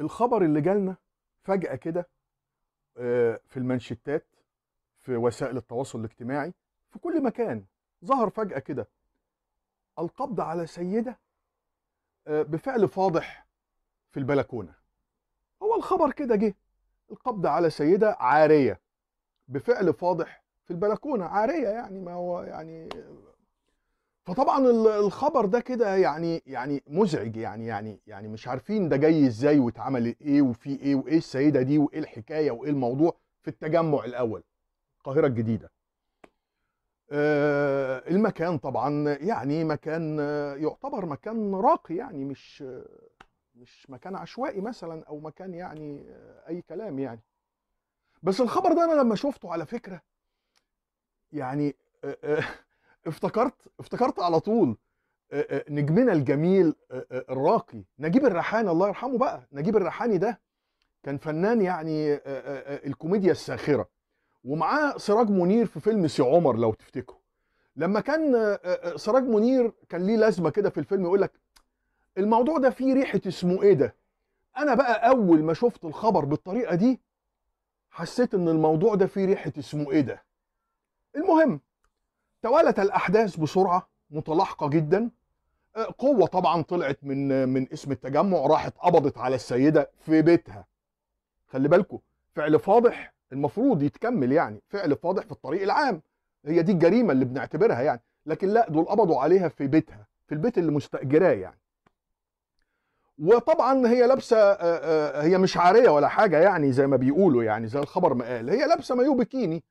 الخبر اللي جالنا فجأة كده آه، في المنشتات في وسائل التواصل الاجتماعي في كل مكان ظهر فجأة كده القبض على سيدة آه، بفعل فاضح في البلكونة هو الخبر كده جه القبض على سيدة عارية بفعل فاضح في البلكونة عارية يعني ما هو يعني فطبعا الخبر ده كده يعني يعني مزعج يعني يعني يعني مش عارفين ده جاي ازاي واتعمل ايه وفي ايه وايه السيده دي وايه الحكايه وايه الموضوع في التجمع الاول القاهره الجديده آه، المكان طبعا يعني مكان آه، يعتبر مكان راقي يعني مش مش مكان عشوائي مثلا او مكان يعني آه، اي كلام يعني بس الخبر ده انا لما شفته على فكره يعني افتكرت افتكرت على طول نجمنا الجميل الراقي نجيب الريحاني الله يرحمه بقى نجيب الريحاني ده كان فنان يعني الكوميديا الساخره ومعاه سراج منير في فيلم سي عمر لو تفتكروا لما كان سراج منير كان ليه لازمه كده في الفيلم يقول لك الموضوع ده فيه ريحه اسمه ايه ده انا بقى اول ما شفت الخبر بالطريقه دي حسيت ان الموضوع ده فيه ريحه اسمه ايه ده المهم توالت الاحداث بسرعه متلاحقه جدا أه، قوه طبعا طلعت من من اسم التجمع راحت قبضت على السيده في بيتها خلي بالكم فعل فاضح المفروض يتكمل يعني فعل فاضح في الطريق العام هي دي الجريمه اللي بنعتبرها يعني لكن لا دول قبضوا عليها في بيتها في البيت اللي مستاجراه يعني وطبعا هي لابسه أه، أه، هي مش عاريه ولا حاجه يعني زي ما بيقولوا يعني زي الخبر ما قال هي لابسه مايو بكيني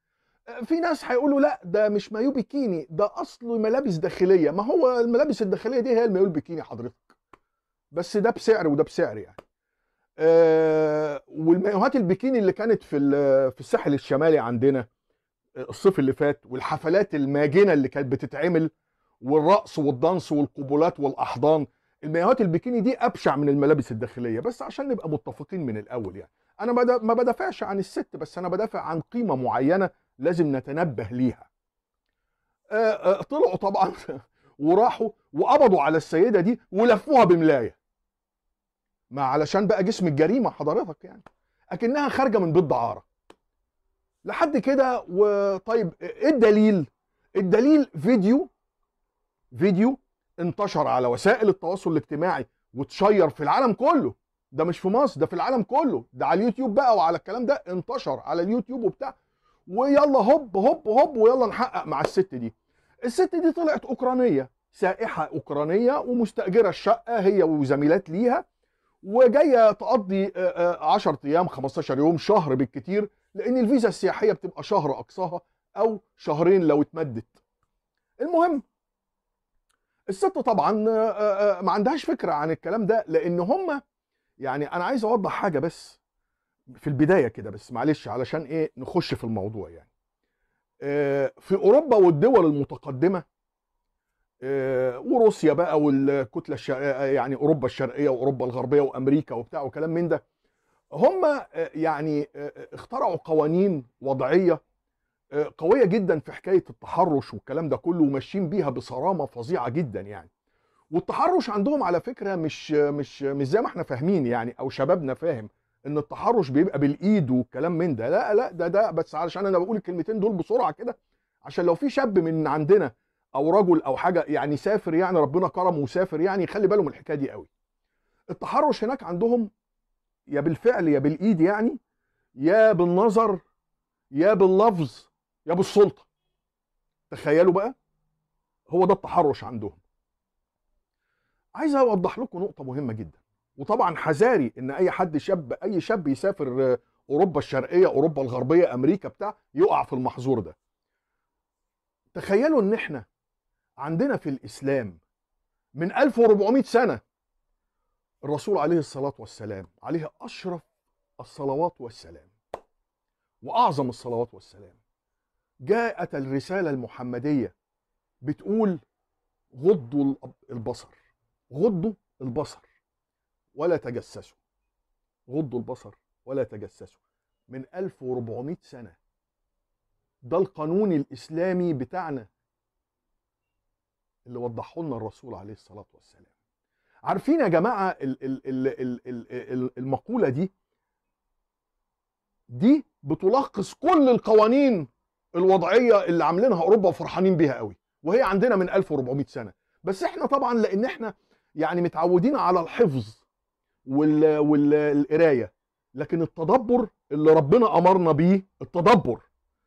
في ناس هيقولوا لا ده مش مايو بيكيني ده اصله ملابس داخليه ما هو الملابس الداخليه دي هي المايو البيكيني حضرتك بس ده بسعر وده بسعر يعني آه والمايوهات البيكيني اللي كانت في في الساحل الشمالي عندنا آه، الصيف اللي فات والحفلات الماجنه اللي كانت بتتعمل والرقص والدانس والقبلات والاحضان المايوهات البيكيني دي ابشع من الملابس الداخليه بس عشان نبقى متفقين من الاول يعني انا ما بدافعش عن الست بس انا بدافع عن قيمه معينه لازم نتنبه ليها آه، آه، طلعوا طبعا وراحوا وقبضوا على السيده دي ولفوها بملايه ما علشان بقى جسم الجريمه حضرتك يعني اكنها خارجه من بيت دعاره لحد كده وطيب ايه الدليل الدليل فيديو فيديو انتشر على وسائل التواصل الاجتماعي واتشير في العالم كله ده مش في مصر ده في العالم كله ده على اليوتيوب بقى وعلى الكلام ده انتشر على اليوتيوب وبتاع ويلا هوب هوب هوب ويلا نحقق مع الست دي الست دي طلعت اوكرانيه سائحه اوكرانيه ومستاجره الشقه هي وزميلات ليها وجايه تقضي 10 ايام 15 يوم شهر بالكتير لان الفيزا السياحيه بتبقى شهر اقصاها او شهرين لو اتمدت المهم الست طبعا ما عندهاش فكره عن الكلام ده لان هم يعني انا عايز اوضح حاجه بس في البدايه كده بس معلش علشان ايه نخش في الموضوع يعني آه، في اوروبا والدول المتقدمه آه، وروسيا بقى والكتله الشرقيه آه، يعني اوروبا الشرقيه واوروبا الغربيه وامريكا وبتاع وكلام من ده هم يعني اخترعوا قوانين وضعيه قويه جدا في حكايه التحرش والكلام ده كله وماشيين بيها بصرامه فظيعه جدا يعني والتحرش عندهم على فكره مش مش مش زي ما احنا فاهمين يعني او شبابنا فاهم ان التحرش بيبقى بالايد والكلام من ده لا لا ده ده بس علشان انا بقول الكلمتين دول بسرعه كده عشان لو في شاب من عندنا او رجل او حاجه يعني سافر يعني ربنا كرمه وسافر يعني خلي باله من الحكايه دي قوي التحرش هناك عندهم يا بالفعل يا بالايد يعني يا بالنظر يا باللفظ يا بالسلطه تخيلوا بقى هو ده التحرش عندهم عايز اوضح لكم نقطه مهمه جدا وطبعا حذاري ان اي حد شاب اي شاب يسافر اوروبا الشرقيه اوروبا الغربيه امريكا بتاع يقع في المحظور ده تخيلوا ان احنا عندنا في الاسلام من 1400 سنه الرسول عليه الصلاه والسلام عليه اشرف الصلوات والسلام واعظم الصلوات والسلام جاءت الرساله المحمديه بتقول غضوا البصر غضوا البصر ولا تجسسوا غضوا البصر ولا تجسسوا من 1400 سنة ده القانون الإسلامي بتاعنا اللي وضحه لنا الرسول عليه الصلاة والسلام عارفين يا جماعة المقولة دي دي بتلخص كل القوانين الوضعية اللي عاملينها أوروبا وفرحانين بيها قوي وهي عندنا من 1400 سنة بس احنا طبعا لأن احنا يعني متعودين على الحفظ والقرايه لكن التدبر اللي ربنا امرنا بيه التدبر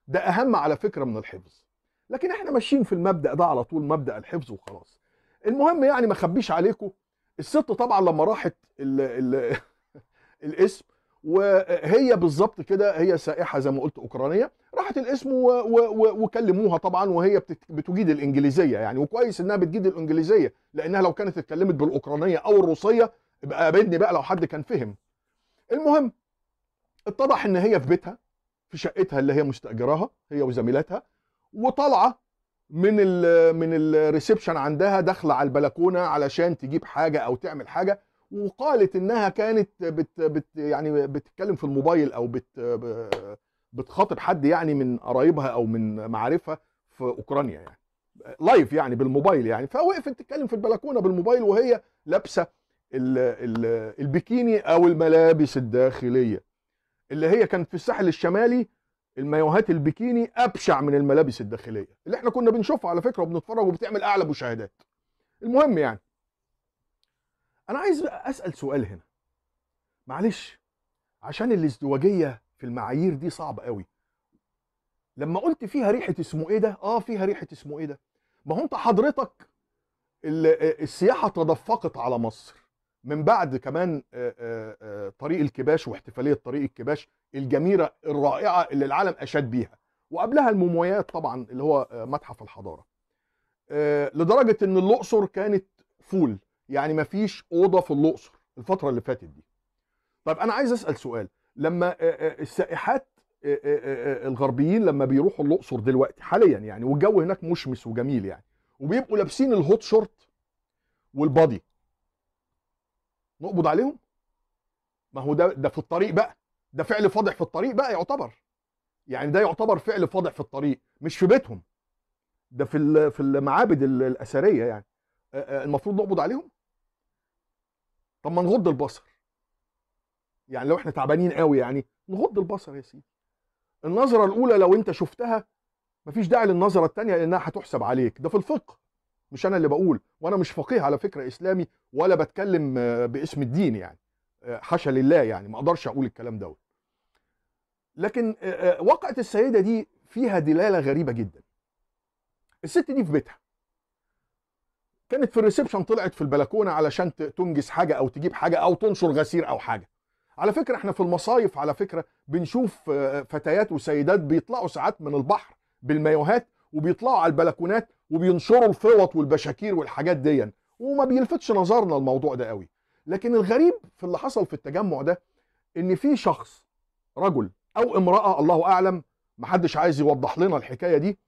ده اهم على فكره من الحفظ لكن احنا ماشيين في المبدا ده على طول مبدا الحفظ وخلاص المهم يعني ما اخبيش عليكم الست طبعا لما راحت الـ الـ الاسم وهي بالظبط كده هي سائحه زي ما قلت اوكرانيه راحت الاسم و و و وكلموها طبعا وهي بتجيد الانجليزيه يعني وكويس انها بتجيد الانجليزيه لانها لو كانت اتكلمت بالاوكرانيه او الروسيه ابقى قابلني بقى لو حد كان فهم المهم اتضح ان هي في بيتها في شقتها اللي هي مستاجراها هي وزميلاتها وطالعه من ال من الريسبشن عندها داخله على البلكونه علشان تجيب حاجه او تعمل حاجه وقالت انها كانت بت بت يعني بتتكلم في الموبايل او بت بتخاطب حد يعني من قرايبها او من معارفها في اوكرانيا يعني لايف يعني بالموبايل يعني فوقفت تتكلم في البلكونه بالموبايل وهي لابسه البكيني او الملابس الداخليه اللي هي كانت في الساحل الشمالي المايوهات البكيني ابشع من الملابس الداخليه اللي احنا كنا بنشوفها على فكره وبنتفرج وبتعمل اعلى مشاهدات المهم يعني انا عايز اسال سؤال هنا معلش عشان الازدواجيه في المعايير دي صعبه قوي لما قلت فيها ريحه اسمه ايه ده اه فيها ريحه اسمه ايه ده ما هو انت حضرتك السياحه تدفقت على مصر من بعد كمان آه، آه، آه، طريق الكباش واحتفاليه طريق الكباش الجميله الرائعه اللي العالم اشاد بيها وقبلها المومويات طبعا اللي هو متحف الحضاره لدرجه ان الاقصر كانت فول يعني مفيش اوضه في الاقصر الفتره اللي فاتت دي طيب انا عايز اسال سؤال لما السائحات الغربيين لما بيروحوا الاقصر دلوقتي حاليا يعني والجو هناك مشمس وجميل يعني وبيبقوا لابسين الهوت شورت والبادي نقبض عليهم ما هو ده ده في الطريق بقى ده فعل فاضح في الطريق بقى يعتبر يعني ده يعتبر فعل فاضح في الطريق مش في بيتهم ده في في المعابد الاثريه يعني المفروض نقبض عليهم طب ما نغض البصر يعني لو احنا تعبانين قوي يعني نغض البصر يا سيدي النظره الاولى لو انت شفتها مفيش داعي للنظره الثانيه لانها هتحسب عليك ده في الفقه مش انا اللي بقول وانا مش فقيه على فكره اسلامي ولا بتكلم آه، باسم الدين يعني آه، حاشا لله يعني ما اقدرش اقول الكلام دوت لكن آه، واقعه السيده دي فيها دلاله غريبه جدا الست دي في بيتها كانت في الريسبشن طلعت في البلكونه علشان تنجز حاجه او تجيب حاجه او تنشر غسير او حاجه على فكره احنا في المصايف على فكره بنشوف فتيات وسيدات بيطلعوا ساعات من البحر بالمايوهات وبيطلعوا على البلكونات وبينشروا الفوط والبشاكير والحاجات دي وما بيلفتش نظرنا الموضوع ده قوي لكن الغريب في اللي حصل في التجمع ده ان في شخص رجل او امراه الله اعلم محدش عايز يوضح لنا الحكايه دي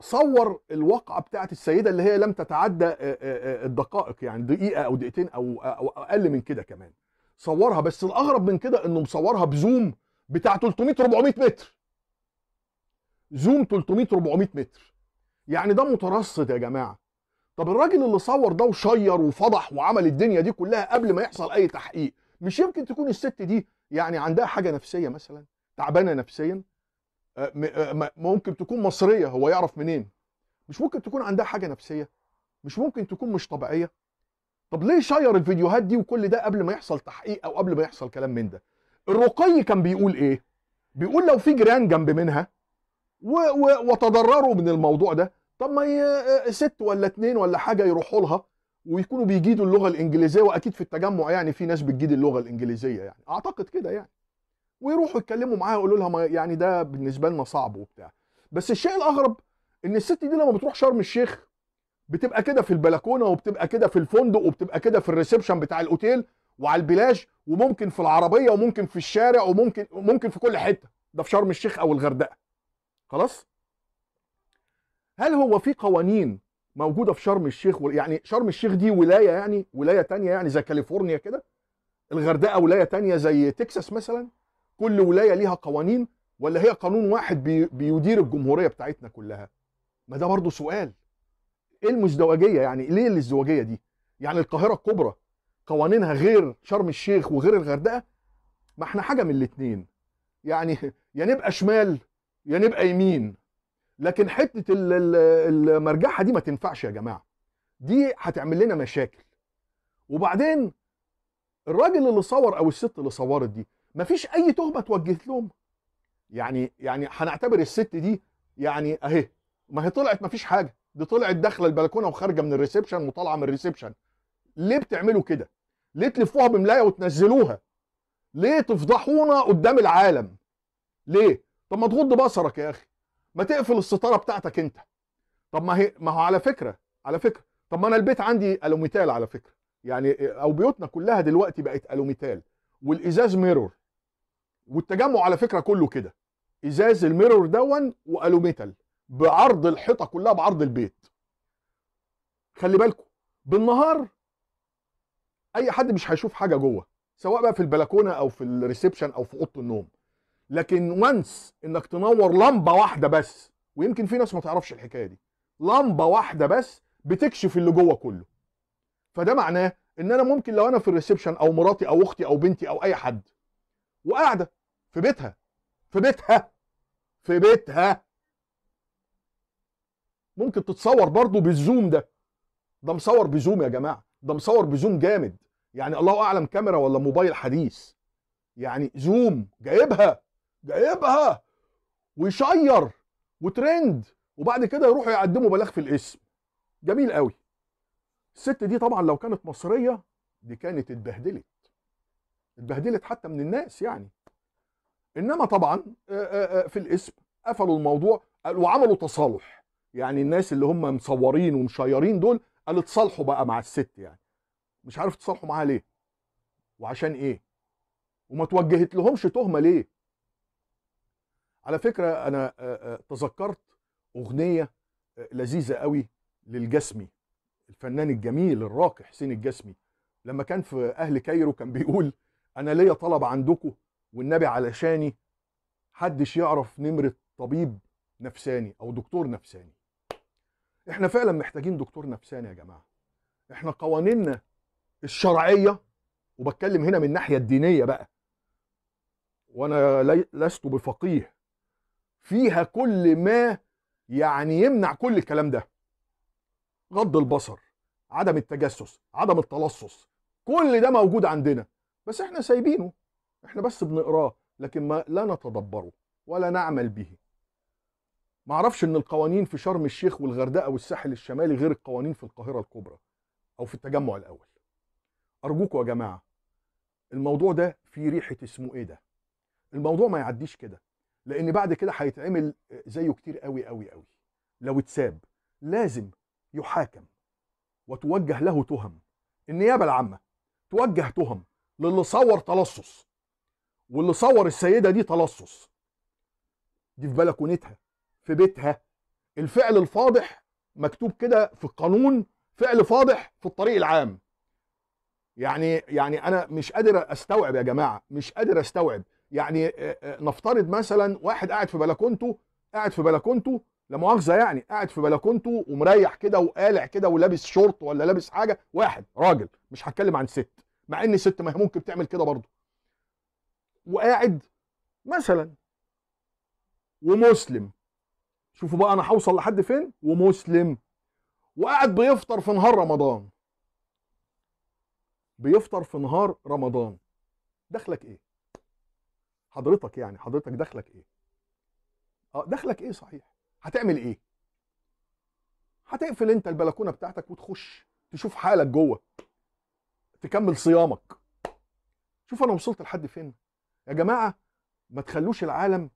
صور الواقعه بتاعت السيده اللي هي لم تتعدى الدقائق يعني دقيقه او دقيقتين او او اقل من كده كمان صورها بس الاغرب من كده انه مصورها بزوم بتاع 300 400 متر زوم 300 400 متر يعني ده مترصد يا جماعه طب الراجل اللي صور ده وشير وفضح وعمل الدنيا دي كلها قبل ما يحصل اي تحقيق مش يمكن تكون الست دي يعني عندها حاجه نفسيه مثلا تعبانه نفسيا آه، آه، ممكن تكون مصريه هو يعرف منين مش ممكن تكون عندها حاجه نفسيه مش ممكن تكون مش طبيعيه طب ليه شير الفيديوهات دي وكل ده قبل ما يحصل تحقيق او قبل ما يحصل كلام من ده الرقي كان بيقول ايه بيقول لو في جيران جنب منها وتضرروا من الموضوع ده طب ما هي آه، ست ولا اتنين ولا حاجه يروحوا لها ويكونوا بيجيدوا اللغه الانجليزيه واكيد في التجمع يعني في ناس بتجيد اللغه الانجليزيه يعني اعتقد كده يعني ويروحوا يتكلموا معاها يقولوا لها ما يعني ده بالنسبه لنا صعب وبتاع بس الشيء الاغرب ان الست دي لما بتروح شرم الشيخ بتبقى كده في البلكونه وبتبقى كده في الفندق وبتبقى كده في الريسبشن بتاع الاوتيل وعلى البلاج وممكن في العربيه وممكن في الشارع وممكن ممكن في كل حته ده في شرم الشيخ او الغردقه خلاص هل هو في قوانين موجوده في شرم الشيخ يعني شرم الشيخ دي ولايه يعني ولايه تانية يعني زي كاليفورنيا كده الغردقه ولايه تانية زي تكساس مثلا كل ولايه ليها قوانين ولا هي قانون واحد بي... بيدير الجمهوريه بتاعتنا كلها ما ده برضه سؤال ايه المزدوجيه يعني ليه الازدواجيه دي يعني القاهره الكبرى قوانينها غير شرم الشيخ وغير الغردقه ما احنا حاجه من الاتنين يعني يا نبقى شمال يا نبقى يمين لكن حته المرجحه دي ما تنفعش يا جماعه دي هتعمل لنا مشاكل وبعدين الراجل اللي صور او الست اللي صورت دي مفيش اي تهمه توجه لهم يعني يعني هنعتبر الست دي يعني اهي ما هي طلعت مفيش حاجه دي طلعت داخله البلكونه وخارجه من الريسبشن وطالعه من الريسبشن ليه بتعملوا كده ليه تلفوها بملايه وتنزلوها ليه تفضحونا قدام العالم ليه طب ما تغض بصرك يا اخي ما تقفل الستاره بتاعتك انت طب ما هي ما هو على فكره على فكره طب ما انا البيت عندي الوميتال على فكره يعني او بيوتنا كلها دلوقتي بقت الوميتال والازاز ميرور والتجمع على فكره كله كده ازاز الميرور دون والوميتال بعرض الحيطه كلها بعرض البيت خلي بالكم بالنهار اي حد مش هيشوف حاجه جوه سواء بقى في البلكونه او في الريسبشن او في اوضه النوم لكن وانس انك تنور لمبه واحده بس ويمكن في ناس ما تعرفش الحكايه دي لمبه واحده بس بتكشف اللي جوه كله فده معناه ان انا ممكن لو انا في الريسبشن او مراتي او اختي او بنتي او اي حد وقاعده في بيتها في بيتها في بيتها ممكن تتصور برضو بالزوم ده ده مصور بزوم يا جماعه ده مصور بزوم جامد يعني الله اعلم كاميرا ولا موبايل حديث يعني زوم جايبها جايبها ويشير وترند وبعد كده يروحوا يقدموا بلاغ في الاسم جميل قوي الست دي طبعا لو كانت مصريه دي كانت اتبهدلت اتبهدلت حتى من الناس يعني انما طبعا في الاسم قفلوا الموضوع وعملوا تصالح يعني الناس اللي هم مصورين ومشيرين دول قالوا اتصالحوا بقى مع الست يعني مش عارف تصالحوا معاها ليه وعشان ايه وما توجهت لهمش تهمه ليه على فكرة أنا آه، آه، تذكرت أغنية آه، لذيذة قوي للجسمي الفنان الجميل الراقي حسين الجسمي لما كان في أهل كايرو كان بيقول أنا ليا طلب عندكم والنبي علشاني حدش يعرف نمرة طبيب نفساني أو دكتور نفساني احنا فعلا محتاجين دكتور نفساني يا جماعة احنا قوانيننا الشرعية وبتكلم هنا من الناحية الدينية بقى وانا لست بفقيه فيها كل ما يعني يمنع كل الكلام ده غض البصر عدم التجسس عدم التلصص كل ده موجود عندنا بس احنا سايبينه احنا بس بنقراه لكن ما لا نتدبره ولا نعمل به معرفش ان القوانين في شرم الشيخ والغردقه والساحل الشمالي غير القوانين في القاهره الكبرى او في التجمع الاول ارجوكم يا جماعه الموضوع ده في ريحه اسمه ايه ده الموضوع ما يعديش كده لان بعد كده هيتعمل زيه كتير قوي قوي قوي لو اتساب لازم يحاكم وتوجه له تهم النيابه العامه توجه تهم للي صور تلصص واللي صور السيده دي تلصص دي في بلكونتها في بيتها الفعل الفاضح مكتوب كده في القانون فعل فاضح في الطريق العام يعني يعني انا مش قادر استوعب يا جماعه مش قادر استوعب يعني آه، آه، نفترض مثلا واحد قاعد في بلكونته قاعد في بلكونته لا مؤاخذه يعني قاعد في بلكونته ومريح كده وقالع كده ولابس شورت ولا لابس حاجه واحد راجل مش هتكلم عن ست مع ان ست ما هي ممكن تعمل كده برضه وقاعد مثلا ومسلم شوفوا بقى انا هوصل لحد فين ومسلم وقاعد بيفطر في نهار رمضان بيفطر في نهار رمضان دخلك ايه حضرتك يعني حضرتك دخلك ايه اه دخلك ايه صحيح هتعمل ايه هتقفل انت البلكونه بتاعتك وتخش تشوف حالك جوه تكمل صيامك شوف انا وصلت لحد فين يا جماعه ما تخلوش العالم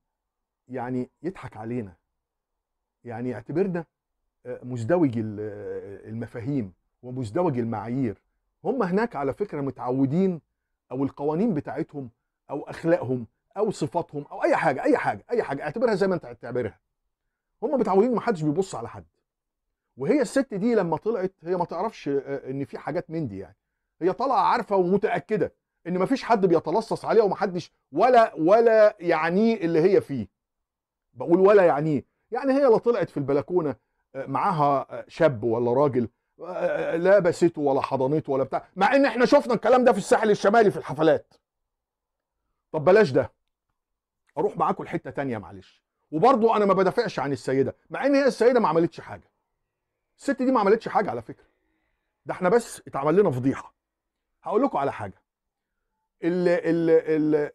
يعني يضحك علينا يعني يعتبرنا آه، مزدوج آه، المفاهيم ومزدوج المعايير هم هناك على فكره متعودين او القوانين بتاعتهم او اخلاقهم او صفاتهم او اي حاجه اي حاجه اي حاجه اعتبرها زي ما انت هتعتبرها هم متعودين ما حدش بيبص على حد وهي الست دي لما طلعت هي ما تعرفش آه، آه، ان في حاجات من دي يعني هي طالعه عارفه ومتاكده ان ما فيش حد بيتلصص عليها ومحدش ولا ولا يعنيه اللي هي فيه بقول ولا يعنيه يعني هي لا طلعت في البلكونه آه، معاها شاب ولا راجل لا بسيته ولا حضنته ولا بتاع مع ان احنا شفنا الكلام ده في الساحل الشمالي في الحفلات طب بلاش ده اروح معاكم لحته ثانيه معلش وبرضو انا ما بدافعش عن السيده مع ان هي السيده ما عملتش حاجه الست دي ما عملتش حاجه على فكره ده احنا بس اتعمل لنا فضيحه هقول لكم على حاجه ال ال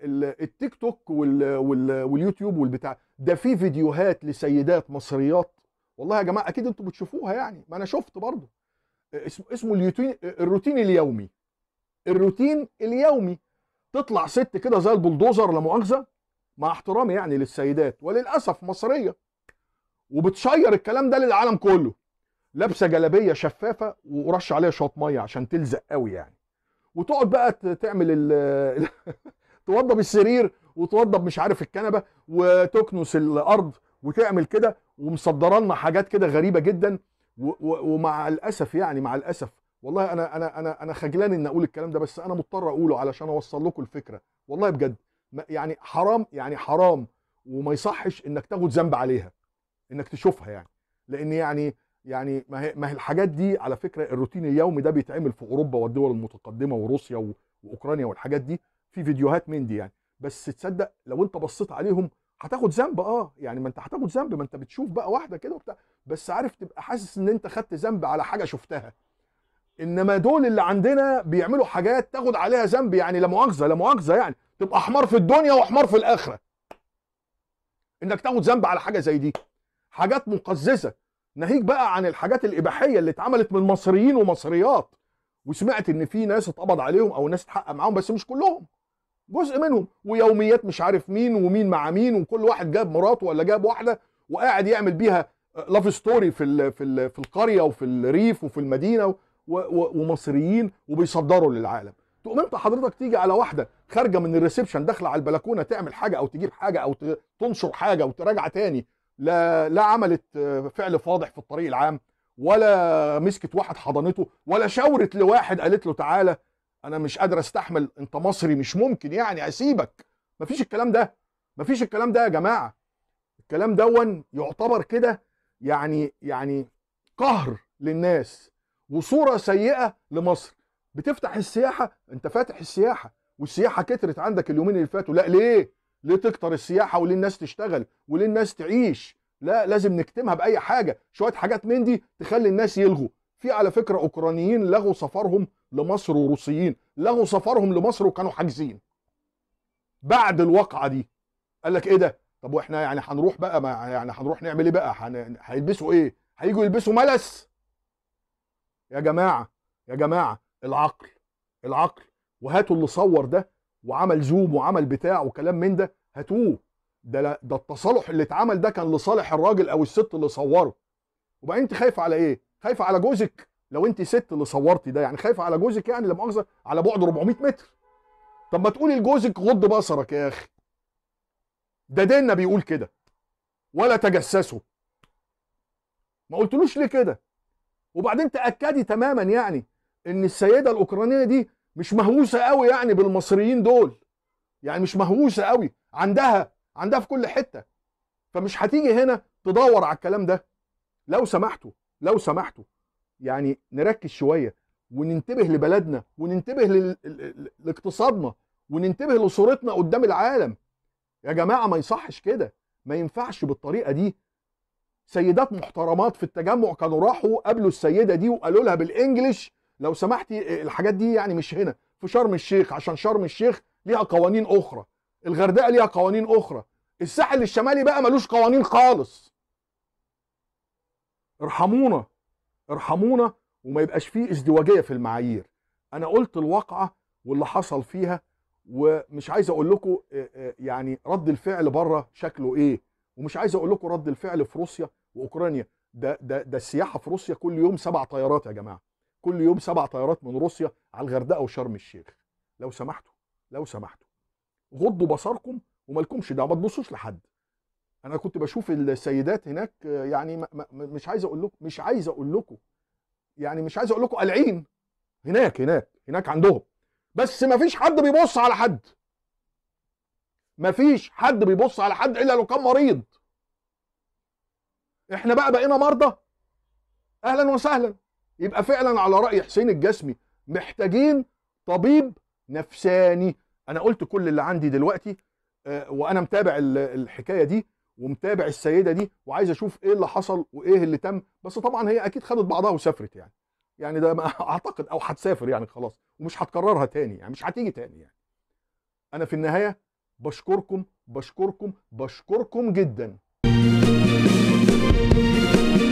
ال التيك توك وال وال واليوتيوب والبتاع ده في فيديوهات لسيدات مصريات والله يا جماعه اكيد انتوا بتشوفوها يعني ما انا شفت برضو اسمه اسمه اليوتين الروتين اليومي الروتين اليومي تطلع ست كده زي البلدوزر لا مؤاخذه مع احترامي يعني للسيدات وللاسف مصريه وبتشير الكلام ده للعالم كله لابسه جلابيه شفافه ورش عليها شويه ميه عشان تلزق قوي يعني وتقعد بقى تعمل ال توضب السرير وتوضب مش عارف الكنبه وتكنس الارض وتعمل كده ومصدره لنا حاجات كده غريبه جدا ومع الاسف يعني مع الاسف والله انا انا انا انا خجلان ان اقول الكلام ده بس انا مضطر اقوله علشان اوصل لكم الفكره والله بجد يعني حرام يعني حرام وما يصحش انك تاخد ذنب عليها انك تشوفها يعني لان يعني يعني ما هي, ما هي الحاجات دي على فكره الروتين اليومي ده بيتعمل في اوروبا والدول المتقدمه وروسيا واوكرانيا والحاجات دي في فيديوهات من دي يعني بس تصدق لو انت بصيت عليهم هتاخد ذنب اه يعني ما انت هتاخد ذنب ما انت بتشوف بقى واحده كده وبتاع بس عارف تبقى حاسس ان انت خدت ذنب على حاجه شفتها انما دول اللي عندنا بيعملوا حاجات تاخد عليها ذنب يعني لا مؤاخذه لا مؤاخذه يعني تبقى حمار في الدنيا وحمار في الاخره انك تاخد ذنب على حاجه زي دي حاجات مقززه ناهيك بقى عن الحاجات الاباحيه اللي اتعملت من مصريين ومصريات وسمعت ان في ناس اتقبض عليهم او ناس اتحقق معاهم بس مش كلهم جزء منهم ويوميات مش عارف مين ومين مع مين وكل واحد جاب مراته ولا جاب واحده وقاعد يعمل بيها لاف ستوري في الـ في الـ في القريه وفي الريف وفي المدينه ومصريين وبيصدروا للعالم تقوم انت حضرتك تيجي على واحده خارجه من الريسبشن داخله على البلكونه تعمل حاجه او تجيب حاجه او تنشر حاجه وتراجع تاني لا لا عملت فعل فاضح في الطريق العام ولا مسكت واحد حضنته ولا شاورت لواحد قالت له تعالى انا مش قادر استحمل انت مصري مش ممكن يعني اسيبك مفيش الكلام ده مفيش الكلام ده يا جماعه الكلام دون يعتبر كده يعني يعني قهر للناس وصوره سيئه لمصر بتفتح السياحه انت فاتح السياحه والسياحه كترت عندك اليومين اللي فاتوا لا ليه ليه تكتر السياحه وليه الناس تشتغل وليه الناس تعيش لا لازم نكتمها باي حاجه شويه حاجات من دي تخلي الناس يلغوا في على فكره اوكرانيين لغوا سفرهم لمصر وروسيين لغوا سفرهم لمصر وكانوا حاجزين بعد الواقعه دي قال لك ايه ده طب واحنا يعني هنروح بقى ما يعني هنروح نعمل ايه بقى هيلبسوا ايه هيجوا يلبسوا ملس يا جماعه يا جماعه العقل العقل وهاتوا اللي صور ده وعمل زوم وعمل بتاع وكلام من ده هاتوه ده لا ده التصالح اللي اتعمل ده كان لصالح الراجل او الست اللي صوره وبعدين انت خايفه على ايه خايفه على جوزك لو انت ست اللي صورتي ده يعني خايفه على جوزك يعني لا مؤاخذه على بعد 400 متر طب ما تقولي لجوزك غض بصرك يا اخي ده ديننا بيقول كده ولا تجسسوا ما قلتلوش ليه كده وبعدين تاكدي تماما يعني ان السيده الاوكرانيه دي مش مهووسه قوي يعني بالمصريين دول يعني مش مهووسه قوي عندها عندها في كل حته فمش هتيجي هنا تدور على الكلام ده لو سمحتوا لو سمحتوا يعني نركز شويه وننتبه لبلدنا وننتبه لاقتصادنا وننتبه لصورتنا قدام العالم يا جماعه ما يصحش كده ما ينفعش بالطريقه دي سيدات محترمات في التجمع كانوا راحوا قابلوا السيده دي وقالوا لها بالانجلش لو سمحتي الحاجات دي يعني مش هنا في شرم الشيخ عشان شرم الشيخ ليها قوانين اخرى الغردقه ليها قوانين اخرى الساحل الشمالي بقى ملوش قوانين خالص ارحمونا ارحمونا وما يبقاش فيه ازدواجيه في المعايير انا قلت الواقعه واللي حصل فيها ومش عايز اقول لكم يعني رد الفعل بره شكله ايه ومش عايز اقول لكم رد الفعل في روسيا واوكرانيا ده ده ده السياحه في روسيا كل يوم سبع طيارات يا جماعه كل يوم سبع طيارات من روسيا على الغردقه وشرم الشيخ لو سمحتوا لو سمحتوا غضوا بصركم ومالكمش دعوه ما تبصوش لحد انا كنت بشوف السيدات هناك يعني ما ما مش عايز اقول لكم مش عايز اقول لكم يعني مش عايز اقول لكم قلعين هناك هناك هناك عندهم بس ما فيش حد بيبص على حد ما فيش حد بيبص على حد الا لو كان مريض احنا بقى بقينا مرضى اهلا وسهلا يبقى فعلا على راي حسين الجسمي محتاجين طبيب نفساني انا قلت كل اللي عندي دلوقتي آه، وانا متابع الحكايه دي ومتابع السيده دي وعايز اشوف ايه اللي حصل وايه اللي تم بس طبعا هي اكيد خدت بعضها وسافرت يعني يعني ده ما اعتقد او هتسافر يعني خلاص ومش هتكررها تاني يعني مش هتيجي تاني يعني انا في النهايه بشكركم بشكركم بشكركم جدا Música